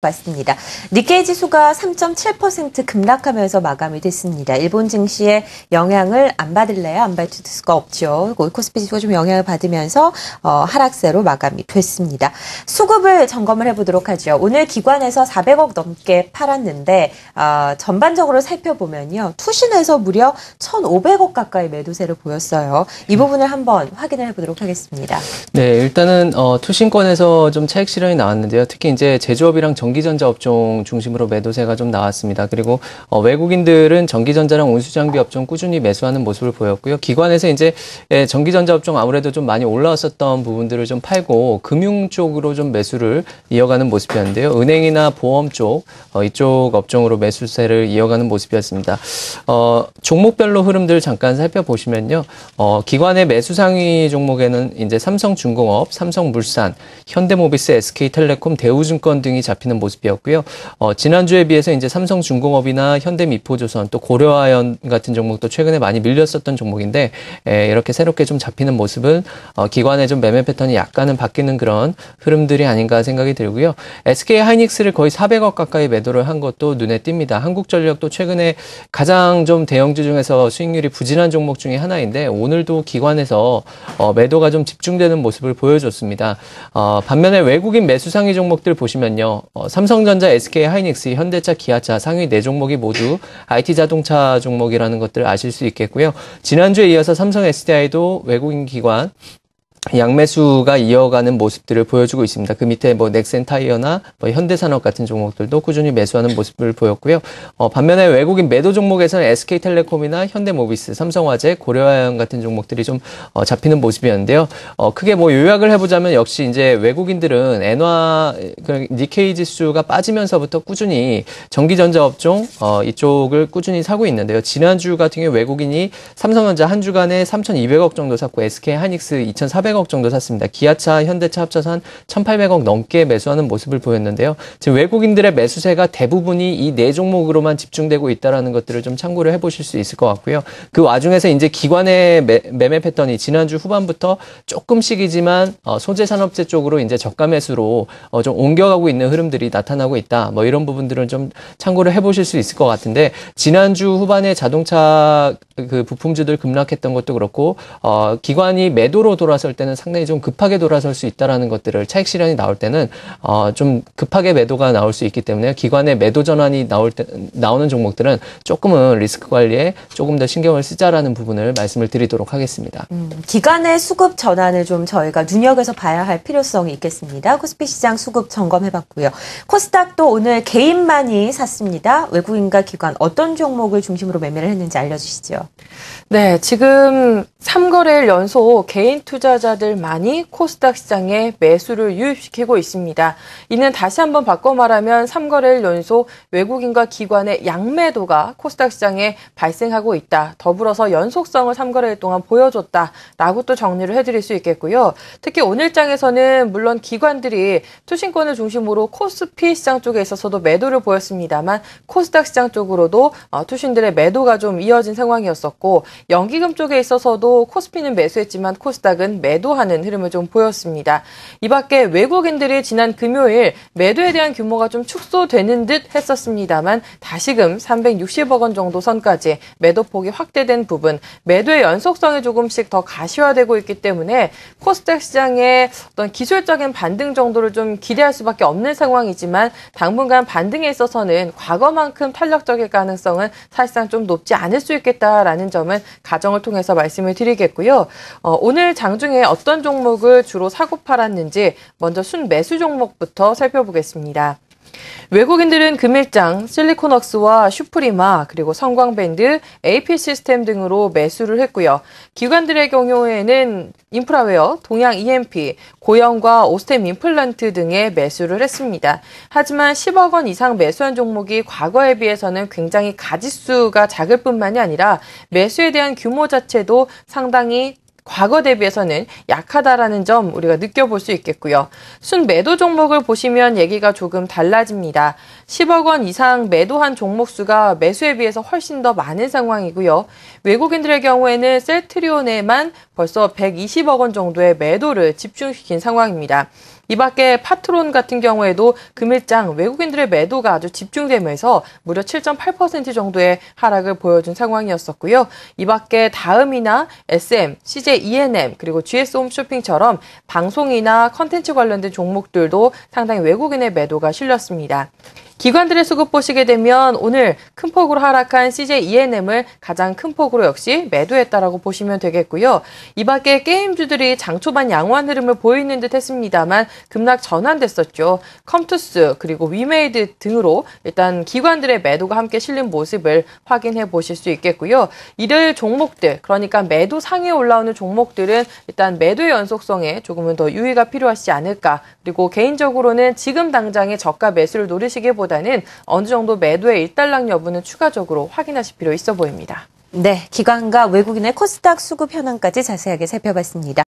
맞습니다 니케이 지수가 3.7% 급락하면서 마감이 됐습니다. 일본 증시에 영향을 안 받을래야 안 받을 수가 없죠. 코스피 지수가 좀 영향을 받으면서 어, 하락세로 마감이 됐습니다. 수급을 점검을 해보도록 하죠. 오늘 기관에서 400억 넘게 팔았는데 어, 전반적으로 살펴보면요. 투신에서 무려 1,500억 가까이 매도세를 보였어요. 이 부분을 한번 확인을 해보도록 하겠습니다. 네, 일단은 어, 투신권에서 좀 차익 실현이 나왔는데요. 특히 이제 제조업이랑 정 전기전자 업종 중심으로 매도세가 좀 나왔습니다. 그리고 어, 외국인들은 전기전자랑 온수장비 업종 꾸준히 매수하는 모습을 보였고요. 기관에서 이제 예, 전기전자 업종 아무래도 좀 많이 올라왔었던 부분들을 좀 팔고 금융 쪽으로 좀 매수를 이어가는 모습이었는데요. 은행이나 보험 쪽 어, 이쪽 업종으로 매수세를 이어가는 모습이었습니다. 어, 종목별로 흐름들 잠깐 살펴보시면요. 어, 기관의 매수 상위 종목에는 이제 삼성중공업, 삼성물산, 현대모비스, SK텔레콤, 대우증권 등이 잡히는 하는 모습이었고요. 어, 지난주에 비해서 이제 삼성중공업이나 현대미포조선 또 고려아연 같은 종목도 최근에 많이 밀렸었던 종목인데 에, 이렇게 새롭게 좀 잡히는 모습은 어, 기관의 좀 매매 패턴이 약간은 바뀌는 그런 흐름들이 아닌가 생각이 들고요. SK 하이닉스를 거의 400억 가까이 매도를 한 것도 눈에 띕니다. 한국전력도 최근에 가장 좀 대형주 중에서 수익률이 부진한 종목 중에 하나인데 오늘도 기관에서 어, 매도가 좀 집중되는 모습을 보여줬습니다. 어, 반면에 외국인 매수 상위 종목들 보시면요. 어, 삼성전자, SK 하이닉스, 현대차, 기아차 상위 4 종목이 모두 IT 자동차 종목이라는 것들을 아실 수 있겠고요. 지난주에 이어서 삼성 SDI도 외국인 기관 양매수가 이어가는 모습들을 보여주고 있습니다. 그 밑에 뭐 넥센 타이어나 뭐 현대산업 같은 종목들도 꾸준히 매수하는 모습을 보였고요. 어, 반면에 외국인 매도 종목에서는 SK텔레콤이나 현대모비스, 삼성화재, 고려화연 같은 종목들이 좀 어, 잡히는 모습이었는데요. 어, 크게 뭐 요약을 해보자면 역시 이제 외국인들은 엔화 그 니케이 지수가 빠지면서부터 꾸준히 전기전자 업종 어, 이쪽을 꾸준히 사고 있는데요. 지난주 같은 경우 외국인이 삼성전자 한 주간에 3,200억 정도 샀고 SK 하이닉스 2,400 1,400억 정도 샀습니다. 기아차, 현대차 합쳐서 한 1,800억 넘게 매수하는 모습을 보였는데요. 지금 외국인들의 매수세가 대부분이 이 네 종목으로만 집중되고 있다라는 것들을 좀 참고를 해보실 수 있을 것 같고요. 그 와중에서 이제 기관의 매, 매매 패턴이 지난주 후반부터 조금씩이지만 어, 소재 산업재 쪽으로 이제 저가 매수로 어, 좀 옮겨가고 있는 흐름들이 나타나고 있다. 뭐 이런 부분들은 좀 참고를 해보실 수 있을 것 같은데 지난주 후반에 자동차 그 부품주들 급락했던 것도 그렇고 어, 기관이 매도로 돌아설 때는 상당히 좀 급하게 돌아설 수 있다라는 것들을 차익 실현이 나올 때는 어, 좀 급하게 매도가 나올 수 있기 때문에 기관의 매도 전환이 나올 때 나오는 종목들은 조금은 리스크 관리에 조금 더 신경을 쓰자라는 부분을 말씀을 드리도록 하겠습니다. 음, 기관의 수급 전환을 좀 저희가 눈여겨서 봐야 할 필요성이 있겠습니다. 코스피 시장 수급 점검해봤고요. 코스닥도 오늘 개인만이 샀습니다. 외국인과 기관 어떤 종목을 중심으로 매매를 했는지 알려주시죠. 네, 지금 3거래일 연속 개인 투자자들만이 코스닥 시장에 매수를 유입시키고 있습니다. 이는 다시 한번 바꿔 말하면 3거래일 연속 외국인과 기관의 양매도가 코스닥 시장에 발생하고 있다. 더불어서 연속성을 3거래일 동안 보여줬다라고 또 정리를 해드릴 수 있겠고요. 특히 오늘장에서는 물론 기관들이 투신권을 중심으로 코스피 시장 쪽에 있어서도 매도를 보였습니다만 코스닥 시장 쪽으로도 어, 투신들의 매도가 좀 이어진 상황이었습니다. 보였었고 연기금 쪽에 있어서도 코스피는 매수했지만 코스닥은 매도하는 흐름을 좀 보였습니다. 이 밖에 외국인들이 지난 금요일 매도에 대한 규모가 좀 축소되는 듯 했었습니다만 다시금 360억 원 정도 선까지 매도폭이 확대된 부분 매도의 연속성이 조금씩 더 가시화되고 있기 때문에 코스닥 시장의 어떤 기술적인 반등 정도를 좀 기대할 수밖에 없는 상황이지만 당분간 반등에 있어서는 과거만큼 탄력적일 가능성은 사실상 좀 높지 않을 수 있겠다. 라는 점은 가정을 통해서 말씀을 드리겠고요. 어, 오늘 장중에 어떤 종목을 주로 사고 팔았는지 먼저 순매수 종목부터 살펴보겠습니다. 외국인들은 금일장, 실리콘웍스와 슈프리마, 그리고 성광밴드, AP 시스템 등으로 매수를 했고요. 기관들의 경우에는 인프라웨어, 동양 EMP, 고영과 오스템 임플란트 등에 매수를 했습니다. 하지만 10억 원 이상 매수한 종목이 과거에 비해서는 굉장히 가지수가 작을 뿐만이 아니라 매수에 대한 규모 자체도 상당히 과거 대비해서는 약하다라는 점 우리가 느껴볼 수 있겠고요. 순 매도 종목을 보시면 얘기가 조금 달라집니다. 10억 원 이상 매도한 종목 수가 매수에 비해서 훨씬 더 많은 상황이고요. 외국인들의 경우에는 셀트리온에만 벌써 120억 원 정도의 매도를 집중시킨 상황입니다. 이 밖에 파트론 같은 경우에도 금일장 외국인들의 매도가 아주 집중되면서 무려 7.8% 정도의 하락을 보여준 상황이었었고요. 이 밖에 다음이나 SM, CJ E&M 그리고 GS 홈쇼핑처럼 방송이나 컨텐츠 관련된 종목들도 상당히 외국인의 매도가 실렸습니다. 기관들의 수급 보시게 되면 오늘 큰 폭으로 하락한 CJ E&M을 가장 큰 폭으로 역시 매도했다라고 보시면 되겠고요. 이 밖에 게임주들이 장 초반 양호한 흐름을 보이는 듯 했습니다만 급락 전환됐었죠. 컴투스 그리고 위메이드 등으로 일단 기관들의 매도가 함께 실린 모습을 확인해 보실 수 있겠고요. 이들 종목들 그러니까 매도 상에 올라오는 종목들은 일단 매도의 연속성에 조금은 더 유의가 필요하시지 않을까. 그리고 개인적으로는 지금 당장의 저가 매수를 노리시기보다는 어느 정도 매도의 일단락 여부는 추가적으로 확인하실 필요 있어 보입니다. 네, 기관과 외국인의 코스닥 수급 현황까지 자세하게 살펴봤습니다.